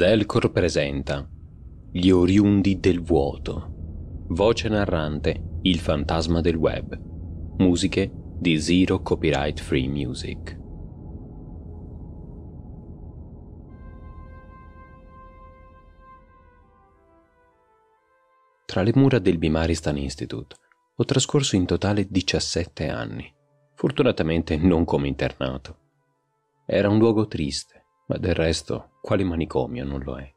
Zelcor presenta Gli oriundi del vuoto. Voce narrante, il fantasma del web. Musiche di Zero Copyright Free Music. Tra le mura del Bimaristan Institute ho trascorso in totale 17 anni, fortunatamente non come internato. Era un luogo triste, ma del resto, quale manicomio non lo è?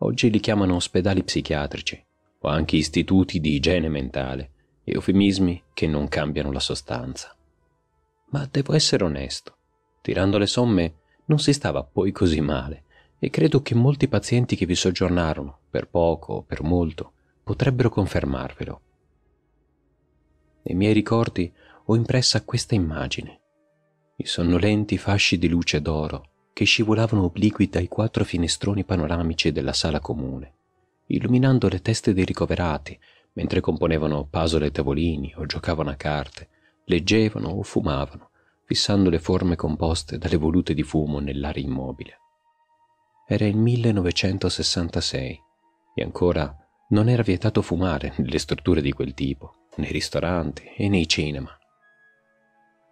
Oggi li chiamano ospedali psichiatrici o anche istituti di igiene mentale, eufemismi che non cambiano la sostanza. Ma devo essere onesto, tirando le somme non si stava poi così male e credo che molti pazienti che vi soggiornarono, per poco o per molto, potrebbero confermarvelo. Nei miei ricordi ho impressa questa immagine, i sonnolenti fasci di luce d'oro che scivolavano obliqui dai quattro finestroni panoramici della sala comune, illuminando le teste dei ricoverati mentre componevano pasole ai tavolini o giocavano a carte, leggevano o fumavano, fissando le forme composte dalle volute di fumo nell'aria immobile. Era il 1966 e ancora non era vietato fumare nelle strutture di quel tipo, nei ristoranti e nei cinema.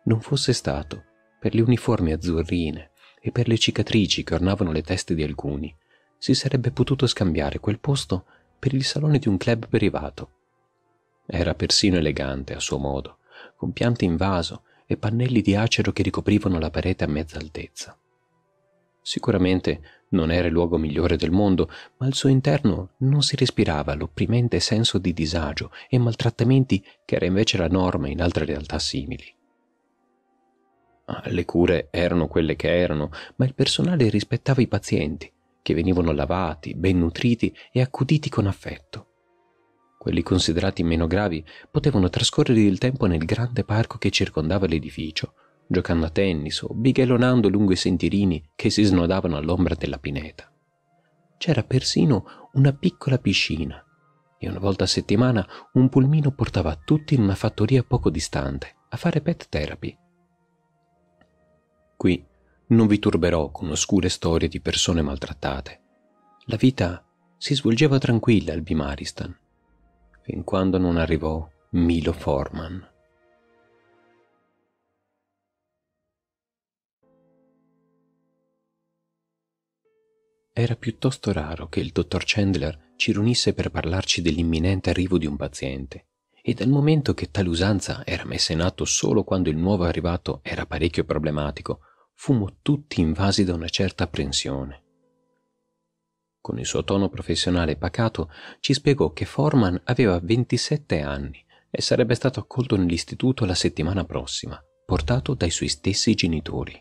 Non fosse stato per le uniformi azzurrine e per le cicatrici che ornavano le teste di alcuni, si sarebbe potuto scambiare quel posto per il salone di un club privato. Era persino elegante a suo modo, con piante in vaso e pannelli di acero che ricoprivano la parete a mezza altezza. Sicuramente non era il luogo migliore del mondo, ma al suo interno non si respirava l'opprimente senso di disagio e maltrattamenti che era invece la norma in altre realtà simili. Ah, le cure erano quelle che erano, ma il personale rispettava i pazienti, che venivano lavati, ben nutriti e accuditi con affetto. Quelli considerati meno gravi potevano trascorrere il tempo nel grande parco che circondava l'edificio, giocando a tennis o bighellonando lungo i sentierini che si snodavano all'ombra della pineta. C'era persino una piccola piscina e una volta a settimana un pulmino portava tutti in una fattoria poco distante a fare pet therapy Qui non vi turberò con oscure storie di persone maltrattate. La vita si svolgeva tranquilla al Bimaristan, fin quando non arrivò Milo Forman. Era piuttosto raro che il dottor Chandler ci riunisse per parlarci dell'imminente arrivo di un paziente, e dal momento che tale usanza era messa in atto solo quando il nuovo arrivato era parecchio problematico, fummo tutti invasi da una certa apprensione. Con il suo tono professionale pacato ci spiegò che Forman aveva 27 anni e sarebbe stato accolto nell'istituto la settimana prossima, portato dai suoi stessi genitori.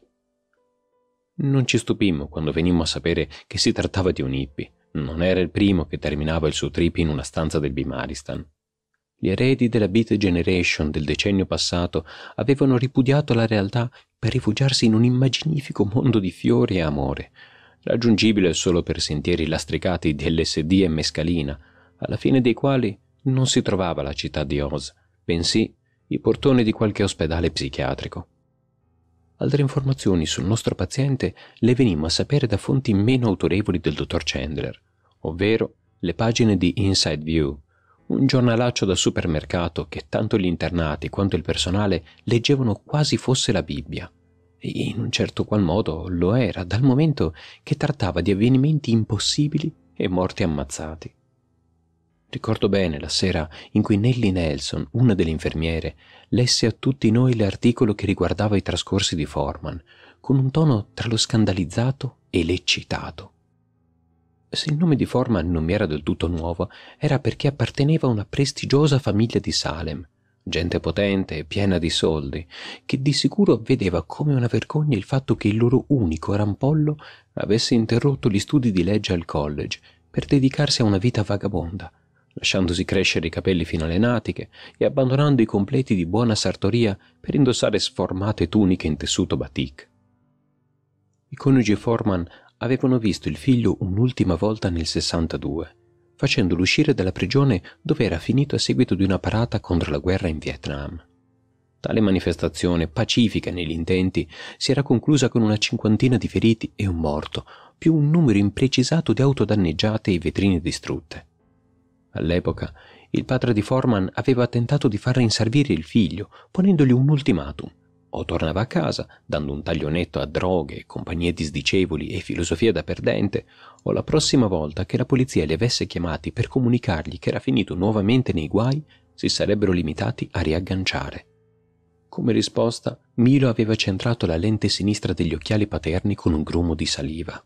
Non ci stupimmo quando venimmo a sapere che si trattava di un hippie. Non era il primo che terminava il suo trip in una stanza del Bimaristan. Gli eredi della Beat Generation del decennio passato avevano ripudiato la realtà per rifugiarsi in un immaginifico mondo di fiori e amore, raggiungibile solo per sentieri lastricati di LSD e mescalina, alla fine dei quali non si trovava la città di Oz, bensì i portoni di qualche ospedale psichiatrico. Altre informazioni sul nostro paziente le venimmo a sapere da fonti meno autorevoli del dottor Chandler, ovvero le pagine di Inside View, un giornalaccio da supermercato che tanto gli internati quanto il personale leggevano quasi fosse la Bibbia. E in un certo qual modo lo era, dal momento che trattava di avvenimenti impossibili e morti ammazzati. Ricordo bene la sera in cui Nelly Nelson, una delle infermiere, lesse a tutti noi l'articolo che riguardava i trascorsi di Forman, con un tono tra lo scandalizzato e l'eccitato. Se il nome di forma non mi era del tutto nuovo, era perché apparteneva a una prestigiosa famiglia di Salem, gente potente e piena di soldi, che di sicuro vedeva come una vergogna il fatto che il loro unico rampollo avesse interrotto gli studi di legge al college per dedicarsi a una vita vagabonda, lasciandosi crescere i capelli fino alle natiche e abbandonando i completi di buona sartoria per indossare sformate tuniche in tessuto batik. I coniugi Forman avevano visto il figlio un'ultima volta nel 62, facendolo uscire dalla prigione dove era finito a seguito di una parata contro la guerra in Vietnam. Tale manifestazione, pacifica negli intenti, si era conclusa con una cinquantina di feriti e un morto, più un numero imprecisato di auto danneggiate e vetrine distrutte. All'epoca, il padre di Forman aveva tentato di far rinsarvire il figlio, ponendogli un ultimatum o tornava a casa dando un taglionetto a droghe, compagnie disdicevoli e filosofia da perdente, o la prossima volta che la polizia li avesse chiamati per comunicargli che era finito nuovamente nei guai, si sarebbero limitati a riagganciare. Come risposta, Milo aveva centrato la lente sinistra degli occhiali paterni con un grumo di saliva.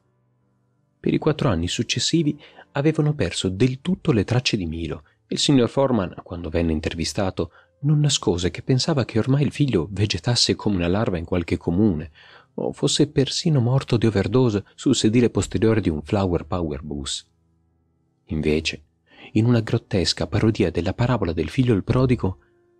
Per i quattro anni successivi avevano perso del tutto le tracce di Milo. Il signor Forman, quando venne intervistato, non nascose che pensava che ormai il figlio vegetasse come una larva in qualche comune o fosse persino morto di overdose sul sedile posteriore di un Flower Power Bus. Invece, in una grottesca parodia della parabola del figlio il prodigo,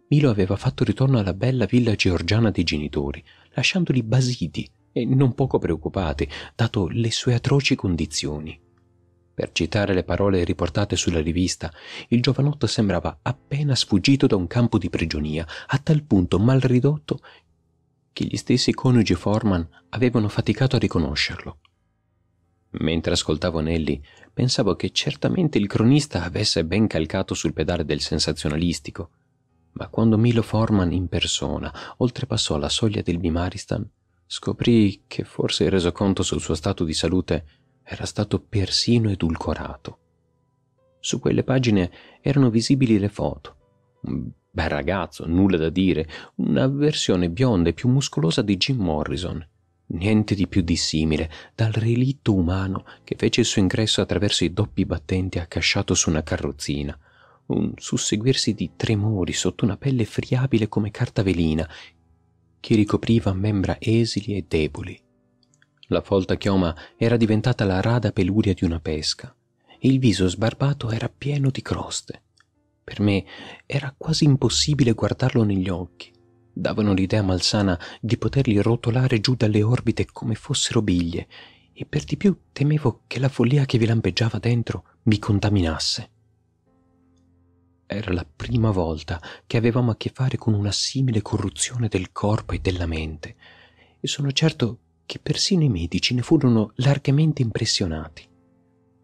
Milo aveva fatto ritorno alla bella villa georgiana dei genitori, lasciandoli basiti e non poco preoccupati, dato le sue atroci condizioni. Per citare le parole riportate sulla rivista, il giovanotto sembrava appena sfuggito da un campo di prigionia, a tal punto mal ridotto che gli stessi coniugi Forman avevano faticato a riconoscerlo. Mentre ascoltavo Nelly, pensavo che certamente il cronista avesse ben calcato sul pedale del sensazionalistico, ma quando Milo Forman in persona oltrepassò la soglia del Bimaristan, scoprì che forse il resoconto sul suo stato di salute era stato persino edulcorato. Su quelle pagine erano visibili le foto. Un bel ragazzo, nulla da dire, una versione bionda e più muscolosa di Jim Morrison. Niente di più dissimile dal relitto umano che fece il suo ingresso attraverso i doppi battenti accasciato su una carrozzina. Un susseguirsi di tremori sotto una pelle friabile come carta velina che ricopriva membra esili e deboli. La folta chioma era diventata la rada peluria di una pesca e il viso sbarbato era pieno di croste. Per me era quasi impossibile guardarlo negli occhi. Davano l'idea malsana di poterli rotolare giù dalle orbite come fossero biglie e per di più temevo che la follia che vi lampeggiava dentro mi contaminasse. Era la prima volta che avevamo a che fare con una simile corruzione del corpo e della mente, e sono certo che persino i medici ne furono largamente impressionati.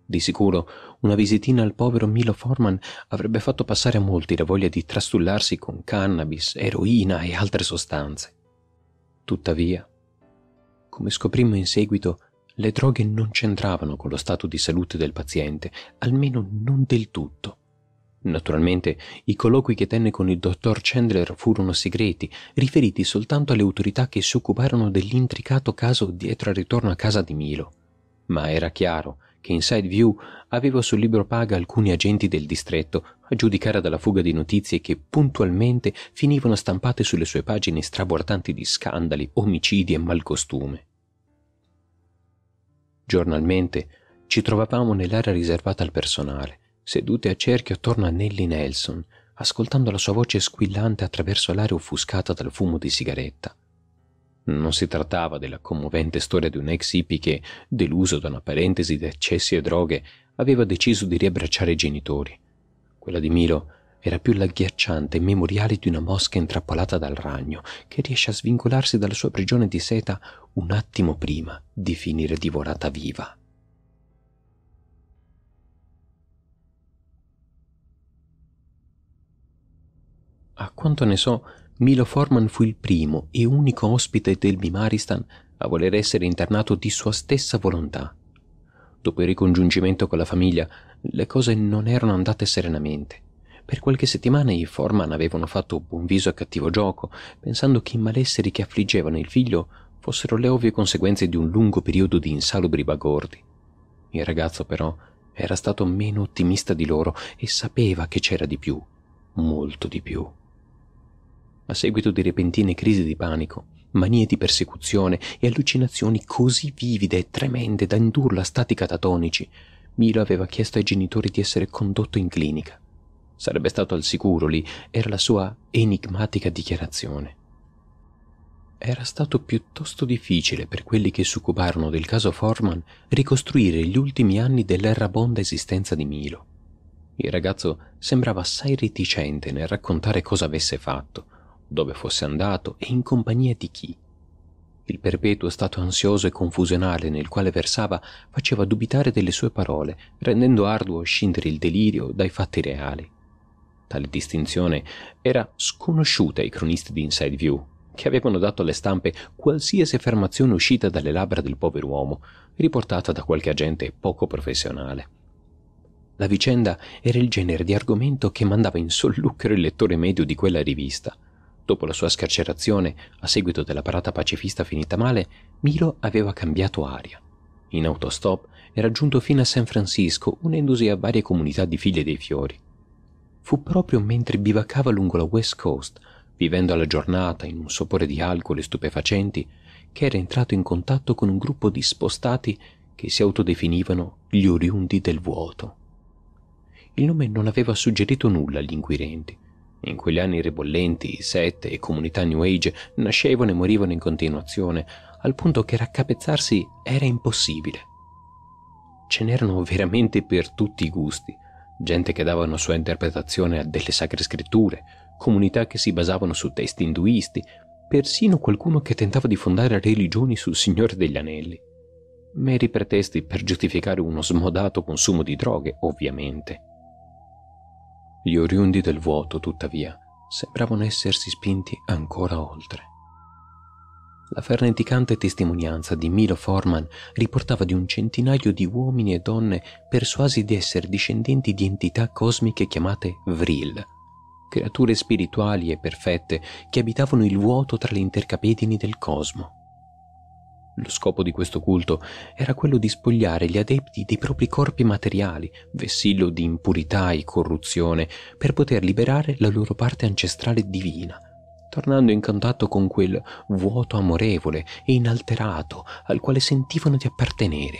Di sicuro una visitina al povero Milo Forman avrebbe fatto passare a molti la voglia di trastullarsi con cannabis, eroina e altre sostanze. Tuttavia, come scoprimmo in seguito, le droghe non c'entravano con lo stato di salute del paziente, almeno non del tutto. Naturalmente, i colloqui che tenne con il dottor Chandler furono segreti, riferiti soltanto alle autorità che si occuparono dell'intricato caso dietro al ritorno a casa di Milo. Ma era chiaro che Inside View aveva sul libro paga alcuni agenti del distretto, a giudicare dalla fuga di notizie che puntualmente finivano stampate sulle sue pagine strabordanti di scandali, omicidi e malcostume. Giornalmente ci trovavamo nell'area riservata al personale, sedute a cerchio attorno a Nelly Nelson, ascoltando la sua voce squillante attraverso l'aria offuscata dal fumo di sigaretta. Non si trattava della commovente storia di un ex hippie che, deluso da una parentesi di eccessi e droghe, aveva deciso di riabbracciare i genitori. Quella di Milo era più l'agghiacciante memoriale di una mosca intrappolata dal ragno che riesce a svincolarsi dalla sua prigione di seta un attimo prima di finire divorata viva. A quanto ne so, Milo Forman fu il primo e unico ospite del Bimaristan a voler essere internato di sua stessa volontà. Dopo il ricongiungimento con la famiglia, le cose non erano andate serenamente. Per qualche settimana i Forman avevano fatto buon viso a cattivo gioco, pensando che i malesseri che affliggevano il figlio fossero le ovvie conseguenze di un lungo periodo di insalubri bagordi. Il ragazzo però era stato meno ottimista di loro e sapeva che c'era di più, molto di più a seguito di repentine crisi di panico, manie di persecuzione e allucinazioni così vivide e tremende da indurla a stati catatonici, Milo aveva chiesto ai genitori di essere condotto in clinica. Sarebbe stato al sicuro lì, era la sua enigmatica dichiarazione. Era stato piuttosto difficile per quelli che succubarono del caso Forman ricostruire gli ultimi anni dell'errabonda esistenza di Milo. Il ragazzo sembrava assai reticente nel raccontare cosa avesse fatto, dove fosse andato e in compagnia di chi. Il perpetuo stato ansioso e confusionale nel quale versava faceva dubitare delle sue parole, rendendo arduo scindere il delirio dai fatti reali. Tale distinzione era sconosciuta ai cronisti di Inside View, che avevano dato alle stampe qualsiasi affermazione uscita dalle labbra del povero uomo, riportata da qualche agente poco professionale. La vicenda era il genere di argomento che mandava in solluchero il lettore medio di quella rivista – Dopo la sua scarcerazione, a seguito della parata pacifista finita male, Miro aveva cambiato aria. In autostop era giunto fino a San Francisco, unendosi a varie comunità di figlie dei fiori. Fu proprio mentre bivaccava lungo la West Coast, vivendo alla giornata in un sopore di alcol e stupefacenti, che era entrato in contatto con un gruppo di spostati che si autodefinivano gli oriundi del vuoto. Il nome non aveva suggerito nulla agli inquirenti, in quegli anni ribollenti, sette e comunità New Age nascevano e morivano in continuazione, al punto che raccapezzarsi era impossibile. Ce n'erano veramente per tutti i gusti, gente che dava una sua interpretazione a delle sacre scritture, comunità che si basavano su testi induisti, persino qualcuno che tentava di fondare religioni sul Signore degli Anelli. Meri pretesti per giustificare uno smodato consumo di droghe, ovviamente. Gli oriundi del vuoto, tuttavia, sembravano essersi spinti ancora oltre. La ferneticante testimonianza di Milo Forman riportava di un centinaio di uomini e donne persuasi di essere discendenti di entità cosmiche chiamate Vril, creature spirituali e perfette che abitavano il vuoto tra le intercapedini del cosmo. Lo scopo di questo culto era quello di spogliare gli adepti dei propri corpi materiali, vessillo di impurità e corruzione, per poter liberare la loro parte ancestrale divina, tornando in contatto con quel vuoto amorevole e inalterato al quale sentivano di appartenere.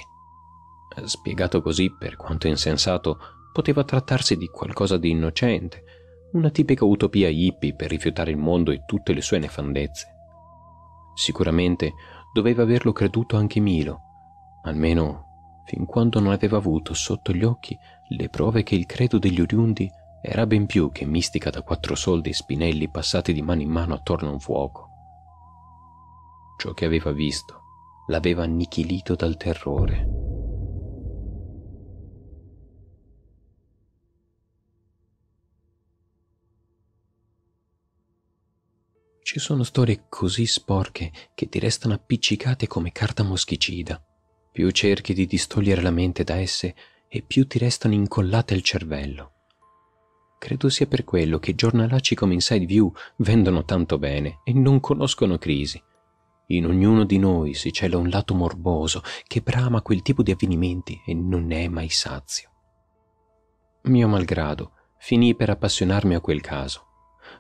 Spiegato così, per quanto insensato, poteva trattarsi di qualcosa di innocente, una tipica utopia hippie per rifiutare il mondo e tutte le sue nefandezze. Sicuramente doveva averlo creduto anche Milo, almeno fin quando non aveva avuto sotto gli occhi le prove che il credo degli oriundi era ben più che mistica da quattro soldi e spinelli passati di mano in mano attorno a un fuoco. Ciò che aveva visto l'aveva annichilito dal terrore. Ci sono storie così sporche che ti restano appiccicate come carta moschicida. Più cerchi di distogliere la mente da esse e più ti restano incollate al cervello. Credo sia per quello che giornalacci come Inside View vendono tanto bene e non conoscono crisi. In ognuno di noi si cela un lato morboso che brama quel tipo di avvenimenti e non ne è mai sazio. Mio malgrado, finii per appassionarmi a quel caso.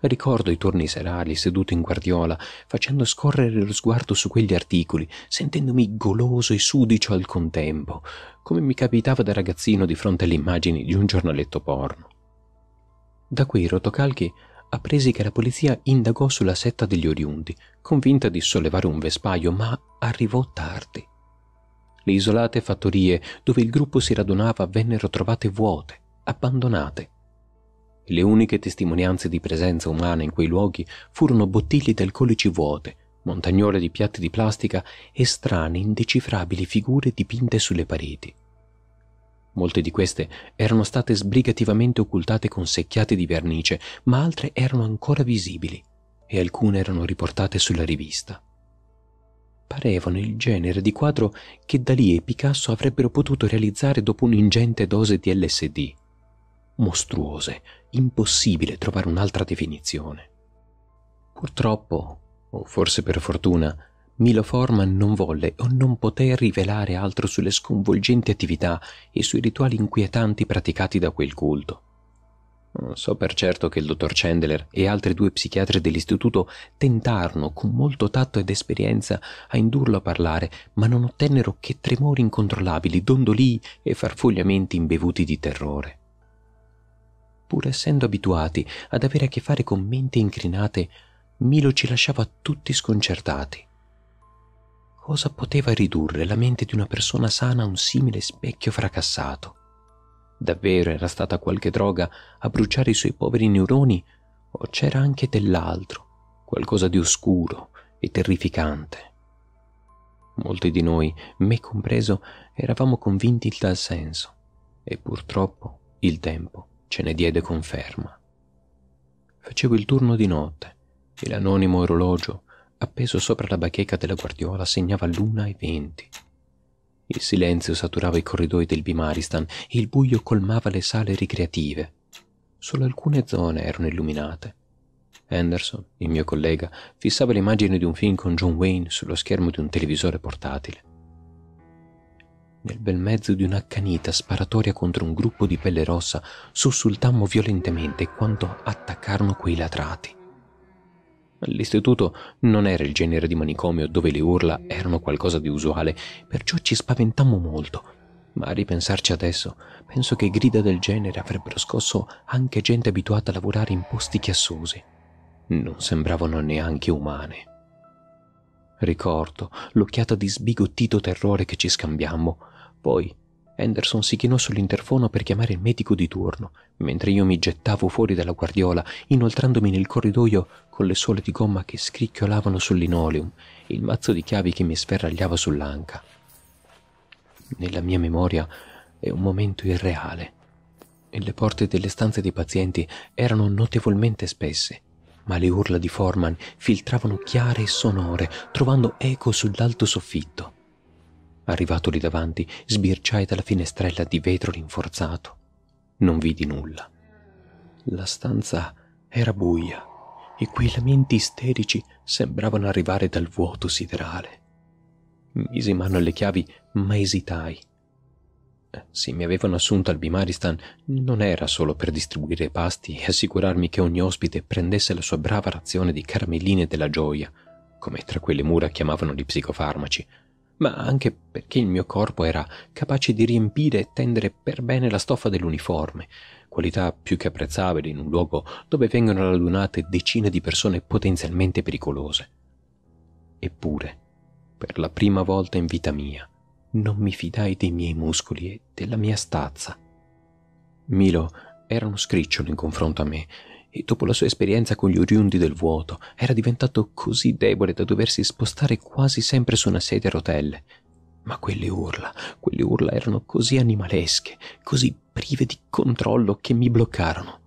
Ricordo i turni serali seduto in guardiola, facendo scorrere lo sguardo su quegli articoli, sentendomi goloso e sudicio al contempo, come mi capitava da ragazzino di fronte alle immagini di un giornaletto porno. Da qui Rotocalchi appresi che la polizia indagò sulla setta degli oriundi, convinta di sollevare un vespaio, ma arrivò tardi. Le isolate fattorie dove il gruppo si radunava vennero trovate vuote, abbandonate, le uniche testimonianze di presenza umana in quei luoghi furono bottiglie d'alcolici vuote, montagnole di piatti di plastica e strane, indecifrabili figure dipinte sulle pareti. Molte di queste erano state sbrigativamente occultate con secchiate di vernice, ma altre erano ancora visibili e alcune erano riportate sulla rivista. Parevano il genere di quadro che Dalì e Picasso avrebbero potuto realizzare dopo un'ingente dose di LSD mostruose, impossibile trovare un'altra definizione. Purtroppo, o forse per fortuna, Milo Forman non volle o non poté rivelare altro sulle sconvolgenti attività e sui rituali inquietanti praticati da quel culto. So per certo che il dottor Chandler e altri due psichiatri dell'istituto tentarono con molto tatto ed esperienza a indurlo a parlare, ma non ottennero che tremori incontrollabili, dondolii e farfogliamenti imbevuti di terrore pur essendo abituati ad avere a che fare con menti incrinate, Milo ci lasciava tutti sconcertati. Cosa poteva ridurre la mente di una persona sana a un simile specchio fracassato? Davvero era stata qualche droga a bruciare i suoi poveri neuroni o c'era anche dell'altro, qualcosa di oscuro e terrificante? Molti di noi, me compreso, eravamo convinti dal senso e purtroppo il tempo ce ne diede conferma. Facevo il turno di notte e l'anonimo orologio appeso sopra la bacheca della guardiola segnava l'una e venti. Il silenzio saturava i corridoi del Bimaristan e il buio colmava le sale ricreative. Solo alcune zone erano illuminate. Anderson, il mio collega, fissava l'immagine di un film con John Wayne sullo schermo di un televisore portatile. Nel bel mezzo di una un'accanita sparatoria contro un gruppo di pelle rossa, sussultammo violentemente quando attaccarono quei latrati. L'istituto non era il genere di manicomio dove le urla erano qualcosa di usuale, perciò ci spaventammo molto. Ma a ripensarci adesso, penso che grida del genere avrebbero scosso anche gente abituata a lavorare in posti chiassosi. Non sembravano neanche umane. Ricordo l'occhiata di sbigottito terrore che ci scambiammo, poi Henderson si chinò sull'interfono per chiamare il medico di turno, mentre io mi gettavo fuori dalla guardiola, inoltrandomi nel corridoio con le suole di gomma che scricchiolavano sul linoleum e il mazzo di chiavi che mi sferragliava sull'anca. Nella mia memoria è un momento irreale. E le porte delle stanze dei pazienti erano notevolmente spesse, ma le urla di Forman filtravano chiare e sonore, trovando eco sull'alto soffitto. Arrivato lì davanti, sbirciai dalla finestrella di vetro rinforzato. Non vidi nulla. La stanza era buia e quei lamenti isterici sembravano arrivare dal vuoto siderale. Misi mano alle chiavi, ma esitai. Eh, se mi avevano assunto al Bimaristan non era solo per distribuire pasti e assicurarmi che ogni ospite prendesse la sua brava razione di caramelline della gioia, come tra quelle mura chiamavano gli psicofarmaci, ma anche perché il mio corpo era capace di riempire e tendere per bene la stoffa dell'uniforme, qualità più che apprezzabile in un luogo dove vengono radunate decine di persone potenzialmente pericolose. Eppure, per la prima volta in vita mia, non mi fidai dei miei muscoli e della mia stazza. Milo era uno scricciolo in confronto a me, e dopo la sua esperienza con gli oriundi del vuoto era diventato così debole da doversi spostare quasi sempre su una sedia a rotelle. Ma quelle urla, quelle urla erano così animalesche, così prive di controllo che mi bloccarono.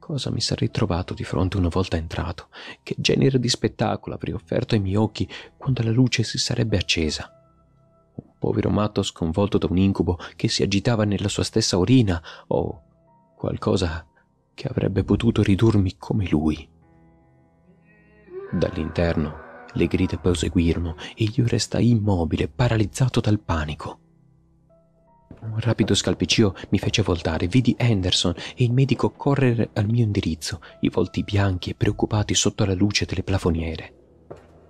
Cosa mi sarei trovato di fronte una volta entrato? Che genere di spettacolo avrei offerto ai miei occhi quando la luce si sarebbe accesa? Un povero matto sconvolto da un incubo che si agitava nella sua stessa orina o qualcosa che avrebbe potuto ridurmi come lui. Dall'interno le grida proseguirono e io restai immobile, paralizzato dal panico. Un rapido scalpiccio mi fece voltare, vidi Anderson e il medico correre al mio indirizzo, i volti bianchi e preoccupati sotto la luce delle plafoniere.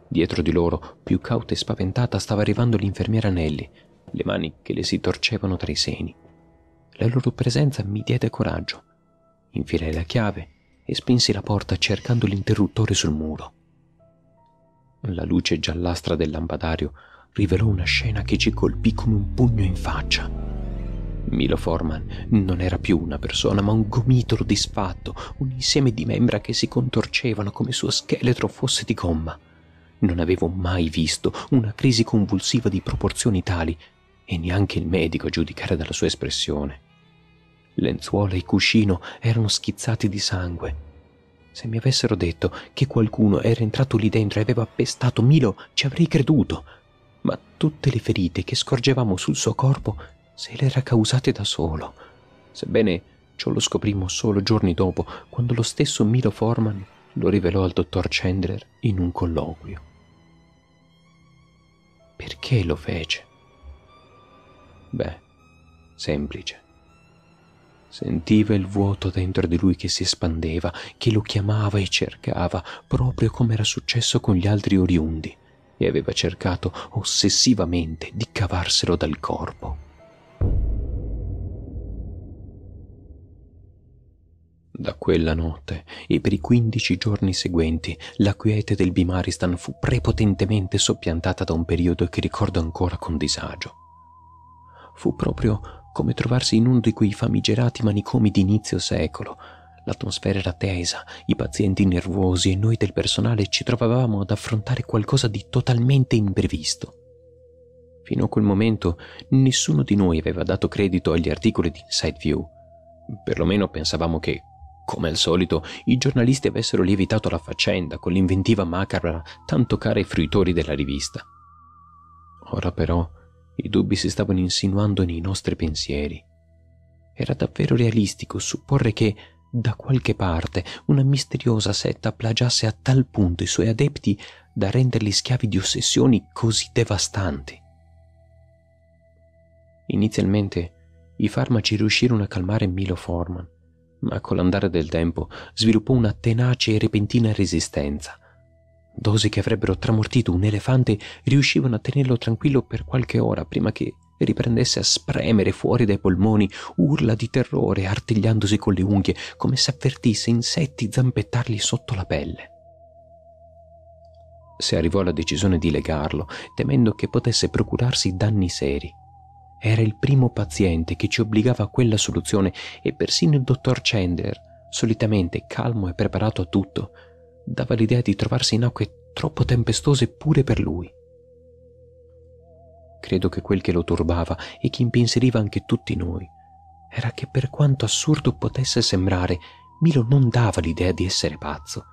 Dietro di loro, più cauta e spaventata, stava arrivando l'infermiera Nelly, le mani che le si torcevano tra i seni. La loro presenza mi diede coraggio. Infilai la chiave e spinsi la porta cercando l'interruttore sul muro. La luce giallastra del lampadario rivelò una scena che ci colpì come un pugno in faccia. Milo Forman non era più una persona, ma un gomitolo disfatto, un insieme di membra che si contorcevano come suo scheletro fosse di gomma. Non avevo mai visto una crisi convulsiva di proporzioni tali, e neanche il medico a giudicare dalla sua espressione lenzuola e cuscino erano schizzati di sangue. Se mi avessero detto che qualcuno era entrato lì dentro e aveva pestato Milo, ci avrei creduto. Ma tutte le ferite che scorgevamo sul suo corpo se le era causate da solo. Sebbene ciò lo scoprimo solo giorni dopo, quando lo stesso Milo Forman lo rivelò al dottor Chandler in un colloquio. Perché lo fece? Beh, semplice. Sentiva il vuoto dentro di lui che si espandeva, che lo chiamava e cercava, proprio come era successo con gli altri oriundi, e aveva cercato ossessivamente di cavarselo dal corpo. Da quella notte e per i quindici giorni seguenti la quiete del Bimaristan fu prepotentemente soppiantata da un periodo che ricordo ancora con disagio. Fu proprio come trovarsi in uno di quei famigerati manicomi d'inizio secolo. L'atmosfera era tesa, i pazienti nervosi e noi del personale ci trovavamo ad affrontare qualcosa di totalmente imprevisto. Fino a quel momento nessuno di noi aveva dato credito agli articoli di Inside View. Perlomeno pensavamo che, come al solito, i giornalisti avessero lievitato la faccenda con l'inventiva macabra tanto cara ai fruitori della rivista. Ora però i dubbi si stavano insinuando nei nostri pensieri. Era davvero realistico supporre che, da qualche parte, una misteriosa setta plagiasse a tal punto i suoi adepti da renderli schiavi di ossessioni così devastanti. Inizialmente i farmaci riuscirono a calmare Milo Forman, ma con l'andare del tempo sviluppò una tenace e repentina resistenza dosi che avrebbero tramortito un elefante, riuscivano a tenerlo tranquillo per qualche ora prima che riprendesse a spremere fuori dai polmoni urla di terrore artigliandosi con le unghie, come se avvertisse insetti zampettargli sotto la pelle. Se arrivò alla decisione di legarlo, temendo che potesse procurarsi danni seri. Era il primo paziente che ci obbligava a quella soluzione e persino il dottor Chandler, solitamente calmo e preparato a tutto, dava l'idea di trovarsi in acque troppo tempestose pure per lui. Credo che quel che lo turbava e che impenseriva anche tutti noi era che per quanto assurdo potesse sembrare, Milo non dava l'idea di essere pazzo.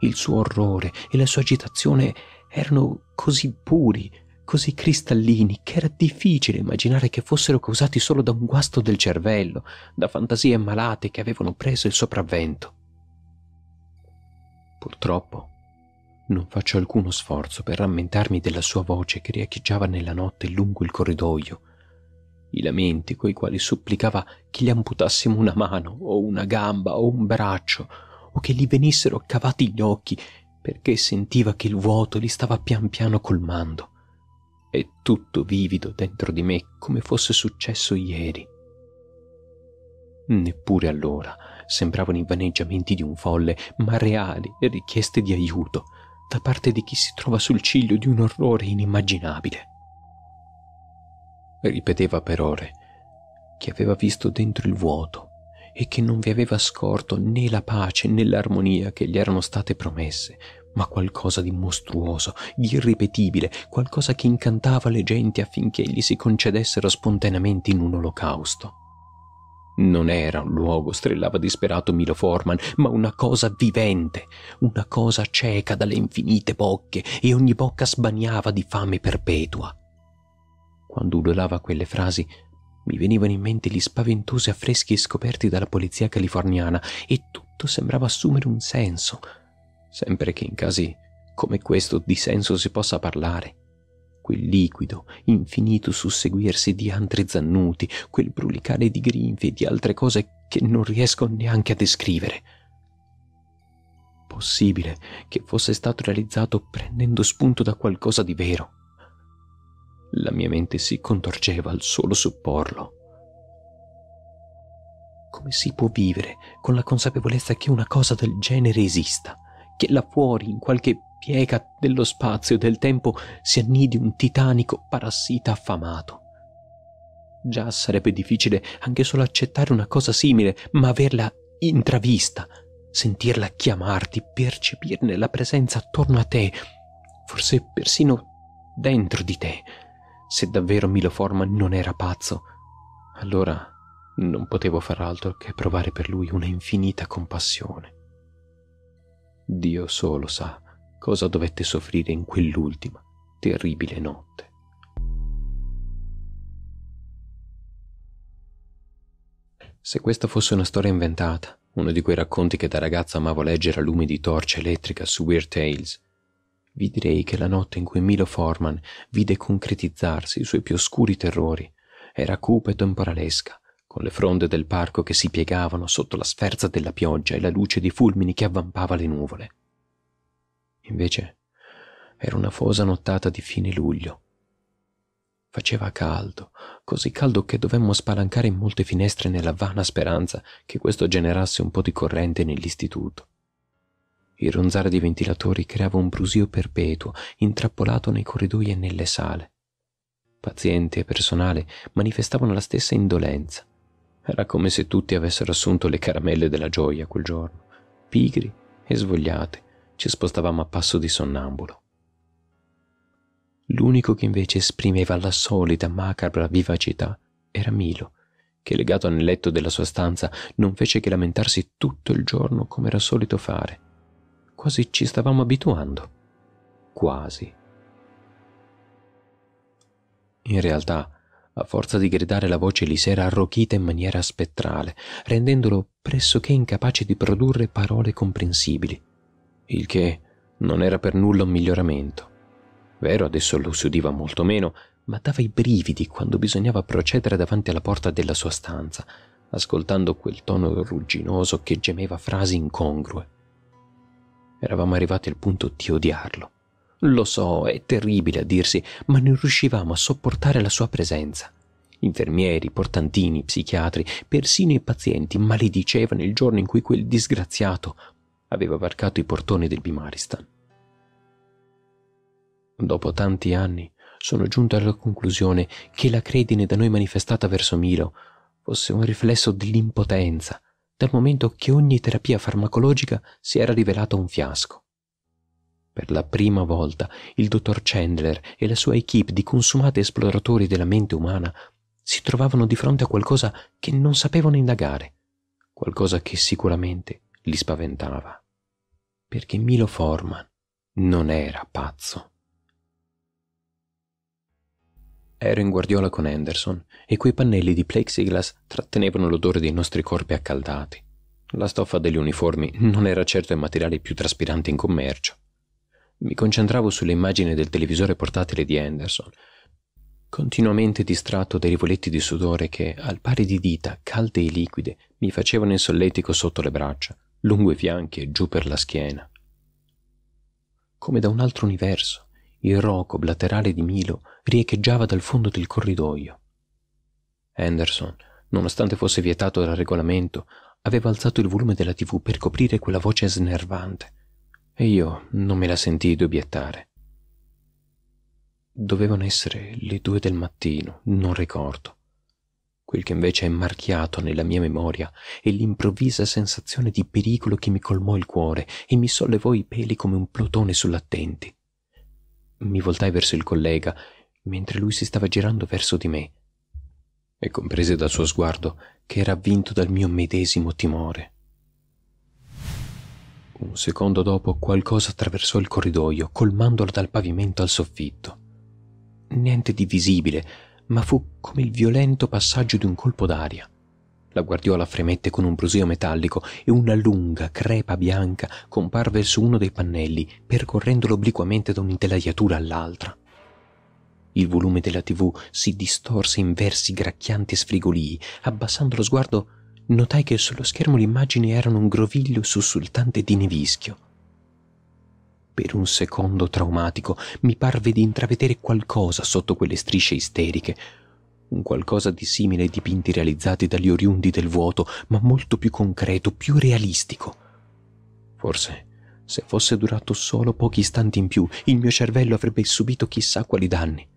Il suo orrore e la sua agitazione erano così puri, così cristallini, che era difficile immaginare che fossero causati solo da un guasto del cervello, da fantasie malate che avevano preso il sopravvento. Purtroppo non faccio alcuno sforzo per rammentarmi della sua voce che riecheggiava nella notte lungo il corridoio, i lamenti coi quali supplicava che gli amputassimo una mano o una gamba o un braccio o che gli venissero cavati gli occhi perché sentiva che il vuoto li stava pian piano colmando. E tutto vivido dentro di me come fosse successo ieri. Neppure allora Sembravano i vaneggiamenti di un folle, ma reali richieste di aiuto da parte di chi si trova sul ciglio di un orrore inimmaginabile. Ripeteva per ore che aveva visto dentro il vuoto e che non vi aveva scorto né la pace né l'armonia che gli erano state promesse, ma qualcosa di mostruoso, di irripetibile, qualcosa che incantava le genti affinché gli si concedessero spontaneamente in un olocausto. Non era un luogo, strillava disperato Milo Forman, ma una cosa vivente, una cosa cieca dalle infinite bocche, e ogni bocca sbagnava di fame perpetua. Quando udolava quelle frasi, mi venivano in mente gli spaventosi affreschi scoperti dalla polizia californiana e tutto sembrava assumere un senso, sempre che in casi come questo di senso si possa parlare quel liquido, infinito susseguirsi di antri zannuti, quel brulicare di grinfi e di altre cose che non riesco neanche a descrivere. Possibile che fosse stato realizzato prendendo spunto da qualcosa di vero. La mia mente si contorceva al solo supporlo. Come si può vivere con la consapevolezza che una cosa del genere esista, che là fuori, in qualche piega dello spazio e del tempo si annidi un titanico parassita affamato. Già sarebbe difficile anche solo accettare una cosa simile, ma averla intravista, sentirla chiamarti, percepirne la presenza attorno a te, forse persino dentro di te. Se davvero Miloforma non era pazzo, allora non potevo far altro che provare per lui una infinita compassione. Dio solo sa cosa dovette soffrire in quell'ultima terribile notte. Se questa fosse una storia inventata, uno di quei racconti che da ragazza amavo leggere a lume di torcia elettrica su Weird Tales, vi direi che la notte in cui Milo Forman vide concretizzarsi i suoi più oscuri terrori era cupa e temporalesca, con le fronde del parco che si piegavano sotto la sferza della pioggia e la luce di fulmini che avvampava le nuvole. Invece era una fosa nottata di fine luglio. Faceva caldo, così caldo che dovemmo spalancare in molte finestre nella vana speranza che questo generasse un po' di corrente nell'istituto. Il ronzare dei ventilatori creava un brusio perpetuo, intrappolato nei corridoi e nelle sale. Pazienti e personale manifestavano la stessa indolenza. Era come se tutti avessero assunto le caramelle della gioia quel giorno, pigri e svogliate, ci spostavamo a passo di sonnambulo. L'unico che invece esprimeva la solita macabra vivacità era Milo, che legato nel letto della sua stanza non fece che lamentarsi tutto il giorno come era solito fare. Quasi ci stavamo abituando. Quasi. In realtà, a forza di gridare la voce gli si era arrochita in maniera spettrale, rendendolo pressoché incapace di produrre parole comprensibili il che non era per nulla un miglioramento. Vero, adesso lo si udiva molto meno, ma dava i brividi quando bisognava procedere davanti alla porta della sua stanza, ascoltando quel tono rugginoso che gemeva frasi incongrue. Eravamo arrivati al punto di odiarlo. Lo so, è terribile a dirsi, ma non riuscivamo a sopportare la sua presenza. Infermieri, portantini, psichiatri, persino i pazienti maledicevano il giorno in cui quel disgraziato aveva varcato i portoni del Bimaristan. Dopo tanti anni sono giunto alla conclusione che la credine da noi manifestata verso Milo fosse un riflesso dell'impotenza, dal momento che ogni terapia farmacologica si era rivelata un fiasco. Per la prima volta il dottor Chandler e la sua equipe di consumati esploratori della mente umana si trovavano di fronte a qualcosa che non sapevano indagare, qualcosa che sicuramente li spaventava perché Milo Forman non era pazzo. Ero in guardiola con Anderson e quei pannelli di plexiglass trattenevano l'odore dei nostri corpi accaldati. La stoffa degli uniformi non era certo il materiale più traspirante in commercio. Mi concentravo sulle immagini del televisore portatile di Anderson, continuamente distratto dai rivoletti di sudore che, al pari di dita calde e liquide, mi facevano il solletico sotto le braccia lungo i fianchi e giù per la schiena. Come da un altro universo, il roco laterale di Milo riecheggiava dal fondo del corridoio. Anderson, nonostante fosse vietato dal regolamento, aveva alzato il volume della tv per coprire quella voce snervante e io non me la sentii di obiettare. Dovevano essere le due del mattino, non ricordo. Quel che invece è marchiato nella mia memoria è l'improvvisa sensazione di pericolo che mi colmò il cuore e mi sollevò i peli come un plotone sull'attenti. Mi voltai verso il collega, mentre lui si stava girando verso di me, e comprese dal suo sguardo che era vinto dal mio medesimo timore. Un secondo dopo qualcosa attraversò il corridoio, colmandolo dal pavimento al soffitto. Niente di visibile, ma fu come il violento passaggio di un colpo d'aria. La guardiola fremette con un brusio metallico e una lunga crepa bianca comparve su uno dei pannelli, percorrendolo obliquamente da un'intelaiatura all'altra. Il volume della TV si distorse in versi gracchianti e sfrigolii. Abbassando lo sguardo, notai che sullo schermo l'immagine era un groviglio sussultante di nevischio. Per un secondo traumatico mi parve di intravedere qualcosa sotto quelle strisce isteriche, un qualcosa di simile ai dipinti realizzati dagli oriundi del vuoto, ma molto più concreto, più realistico. Forse, se fosse durato solo pochi istanti in più, il mio cervello avrebbe subito chissà quali danni.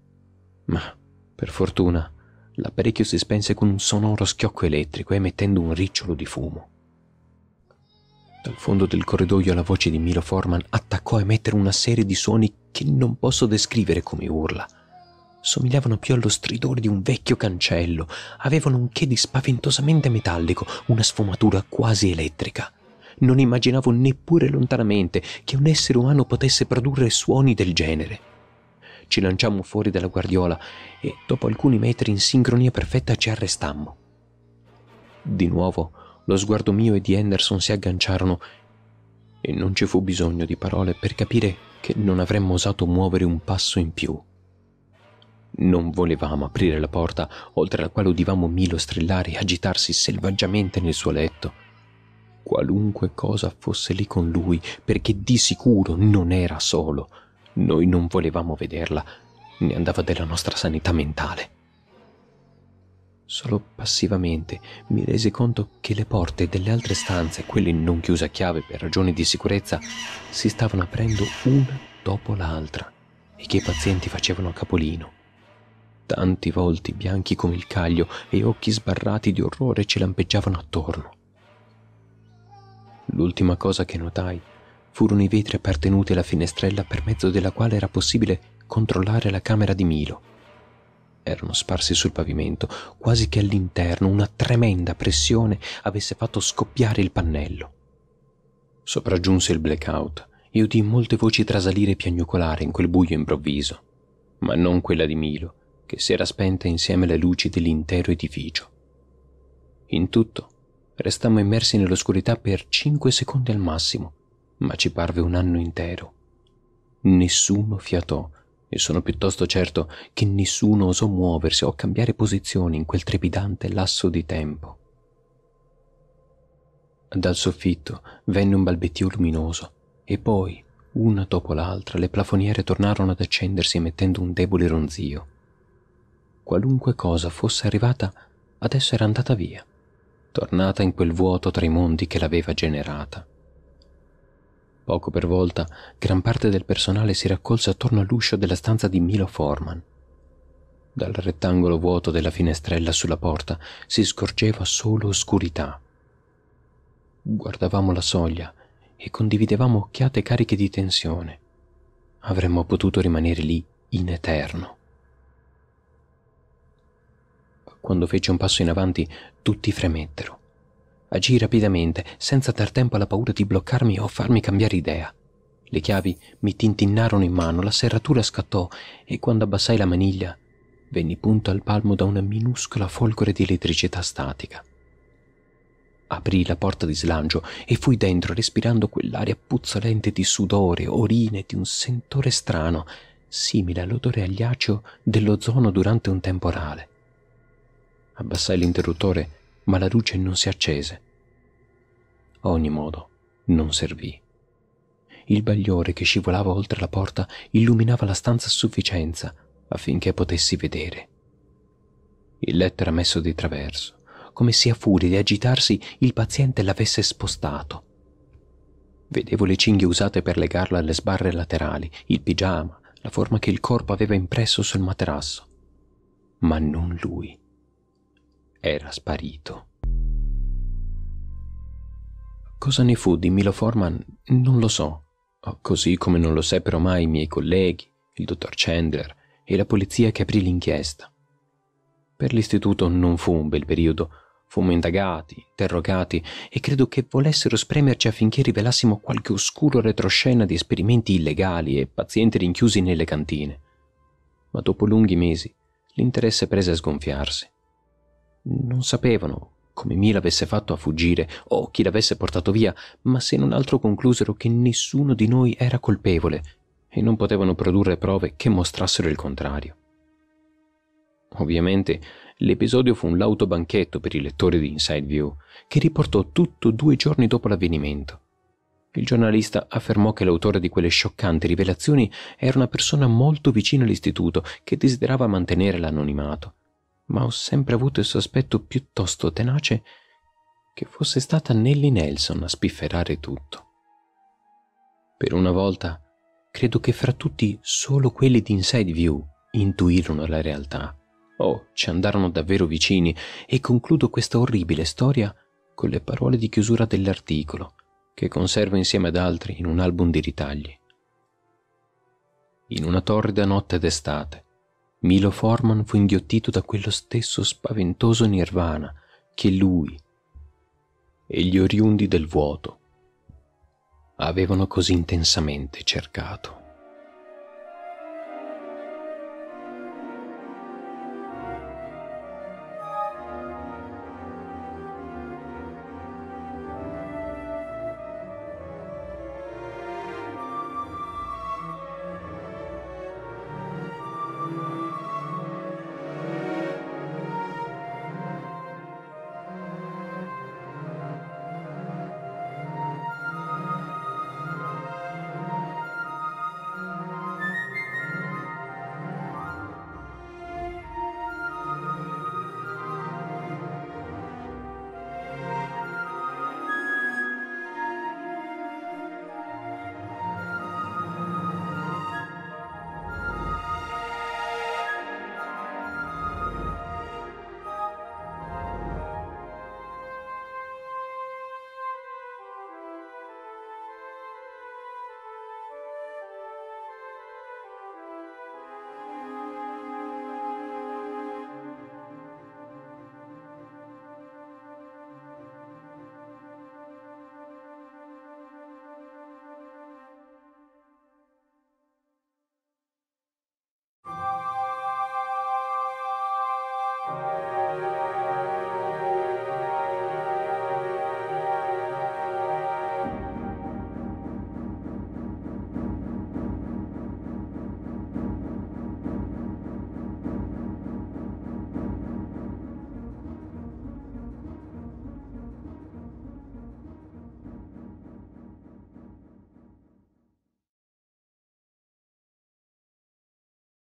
Ma, per fortuna, l'apparecchio si spense con un sonoro schiocco elettrico emettendo un ricciolo di fumo. Dal fondo del corridoio la voce di Milo Forman attaccò a emettere una serie di suoni che non posso descrivere come urla. Somigliavano più allo stridore di un vecchio cancello, avevano un che di spaventosamente metallico, una sfumatura quasi elettrica. Non immaginavo neppure lontanamente che un essere umano potesse produrre suoni del genere. Ci lanciammo fuori dalla guardiola e, dopo alcuni metri in sincronia perfetta, ci arrestammo. Di nuovo, lo sguardo mio e di Henderson si agganciarono e non ci fu bisogno di parole per capire che non avremmo osato muovere un passo in più. Non volevamo aprire la porta, oltre la quale udivamo Milo strillare e agitarsi selvaggiamente nel suo letto. Qualunque cosa fosse lì con lui, perché di sicuro non era solo. Noi non volevamo vederla, ne andava della nostra sanità mentale. Solo passivamente mi rese conto che le porte delle altre stanze, quelle non chiuse a chiave per ragioni di sicurezza, si stavano aprendo una dopo l'altra e che i pazienti facevano a capolino. Tanti volti bianchi come il caglio e occhi sbarrati di orrore ci lampeggiavano attorno. L'ultima cosa che notai furono i vetri appartenuti alla finestrella per mezzo della quale era possibile controllare la camera di Milo erano sparsi sul pavimento, quasi che all'interno una tremenda pressione avesse fatto scoppiare il pannello. Sopraggiunse il blackout e udì molte voci trasalire e piagnucolare in quel buio improvviso, ma non quella di Milo, che si era spenta insieme alle luci dell'intero edificio. In tutto, restammo immersi nell'oscurità per cinque secondi al massimo, ma ci parve un anno intero. Nessuno fiatò e sono piuttosto certo che nessuno osò muoversi o cambiare posizione in quel trepidante lasso di tempo. Dal soffitto venne un balbettio luminoso e poi, una dopo l'altra, le plafoniere tornarono ad accendersi emettendo un debole ronzio. Qualunque cosa fosse arrivata, adesso era andata via, tornata in quel vuoto tra i mondi che l'aveva generata. Poco per volta, gran parte del personale si raccolse attorno all'uscio della stanza di Milo Forman. Dal rettangolo vuoto della finestrella sulla porta si scorgeva solo oscurità. Guardavamo la soglia e condividevamo occhiate cariche di tensione. Avremmo potuto rimanere lì in eterno. Quando fece un passo in avanti, tutti fremettero. Agii rapidamente, senza dar tempo alla paura di bloccarmi o farmi cambiare idea. Le chiavi mi tintinnarono in mano, la serratura scattò e quando abbassai la maniglia venni punto al palmo da una minuscola folgore di elettricità statica. Aprì la porta di slancio e fui dentro respirando quell'aria puzzolente di sudore, orine, di un sentore strano, simile all'odore agliaceo dell'ozono durante un temporale. Abbassai l'interruttore ma la luce non si accese. A ogni modo, non servì. Il bagliore che scivolava oltre la porta illuminava la stanza a sufficienza affinché potessi vedere. Il letto era messo di traverso, come se a furia di agitarsi il paziente l'avesse spostato. Vedevo le cinghie usate per legarla alle sbarre laterali, il pigiama, la forma che il corpo aveva impresso sul materasso. Ma non lui era sparito. Cosa ne fu di Milo Forman non lo so, così come non lo seppero mai i miei colleghi, il dottor Chandler e la polizia che aprì l'inchiesta. Per l'istituto non fu un bel periodo, fummo indagati, interrogati e credo che volessero spremerci affinché rivelassimo qualche oscuro retroscena di esperimenti illegali e pazienti rinchiusi nelle cantine. Ma dopo lunghi mesi l'interesse prese a sgonfiarsi. Non sapevano come Mila avesse fatto a fuggire o chi l'avesse portato via, ma se non altro conclusero che nessuno di noi era colpevole e non potevano produrre prove che mostrassero il contrario. Ovviamente l'episodio fu un lauto banchetto per i lettori di Inside View, che riportò tutto due giorni dopo l'avvenimento. Il giornalista affermò che l'autore di quelle scioccanti rivelazioni era una persona molto vicina all'istituto che desiderava mantenere l'anonimato ma ho sempre avuto il sospetto piuttosto tenace che fosse stata Nelly Nelson a spifferare tutto. Per una volta, credo che fra tutti solo quelli di Inside View intuirono la realtà. Oh, ci andarono davvero vicini e concludo questa orribile storia con le parole di chiusura dell'articolo, che conservo insieme ad altri in un album di ritagli. In una torrida notte d'estate, Milo Forman fu inghiottito da quello stesso spaventoso nirvana che lui e gli oriundi del vuoto avevano così intensamente cercato.